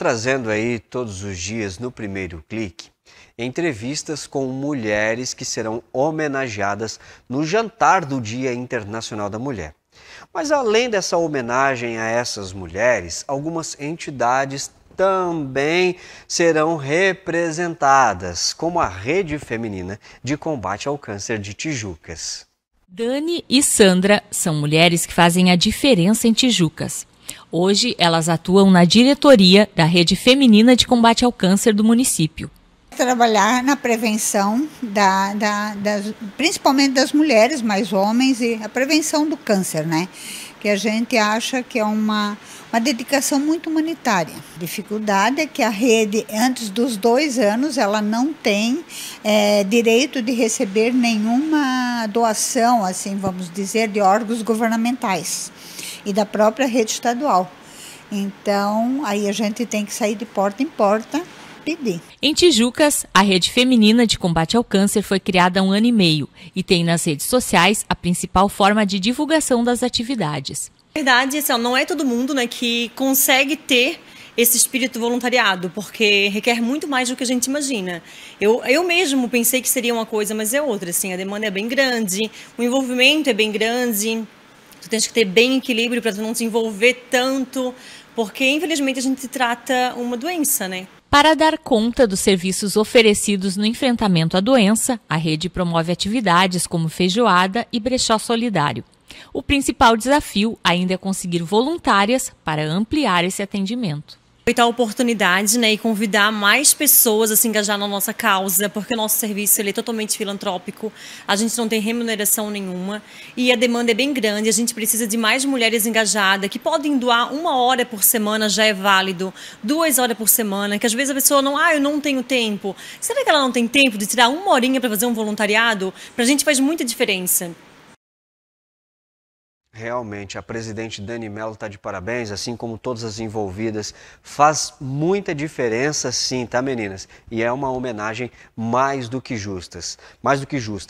trazendo aí todos os dias no primeiro clique entrevistas com mulheres que serão homenageadas no jantar do Dia Internacional da Mulher. Mas além dessa homenagem a essas mulheres, algumas entidades também serão representadas, como a Rede Feminina de Combate ao Câncer de Tijucas. Dani e Sandra são mulheres que fazem a diferença em Tijucas. Hoje, elas atuam na diretoria da Rede Feminina de Combate ao Câncer do município. Trabalhar na prevenção, da, da, das, principalmente das mulheres, mas homens, e a prevenção do câncer, né? Que a gente acha que é uma, uma dedicação muito humanitária. A dificuldade é que a rede, antes dos dois anos, ela não tem é, direito de receber nenhuma doação, assim, vamos dizer, de órgãos governamentais e da própria rede estadual. Então, aí a gente tem que sair de porta em porta pedir. Em Tijucas, a Rede Feminina de Combate ao Câncer foi criada há um ano e meio e tem nas redes sociais a principal forma de divulgação das atividades. Na verdade, assim, não é todo mundo né, que consegue ter esse espírito voluntariado, porque requer muito mais do que a gente imagina. Eu, eu mesmo pensei que seria uma coisa, mas é outra. Assim, a demanda é bem grande, o envolvimento é bem grande tu tens que ter bem equilíbrio para tu não desenvolver tanto, porque infelizmente a gente trata uma doença, né? Para dar conta dos serviços oferecidos no enfrentamento à doença, a rede promove atividades como feijoada e brechó solidário. O principal desafio ainda é conseguir voluntárias para ampliar esse atendimento aproveitar a oportunidade, né, e convidar mais pessoas a assim, se engajar na nossa causa, porque o nosso serviço ele é totalmente filantrópico, a gente não tem remuneração nenhuma e a demanda é bem grande, a gente precisa de mais mulheres engajadas que podem doar uma hora por semana já é válido, duas horas por semana, que às vezes a pessoa não, ah, eu não tenho tempo. Será que ela não tem tempo de tirar uma horinha para fazer um voluntariado? Para a gente faz muita diferença. Realmente, a presidente Dani Mello está de parabéns, assim como todas as envolvidas. Faz muita diferença, sim, tá, meninas? E é uma homenagem mais do que justas, mais do que justa.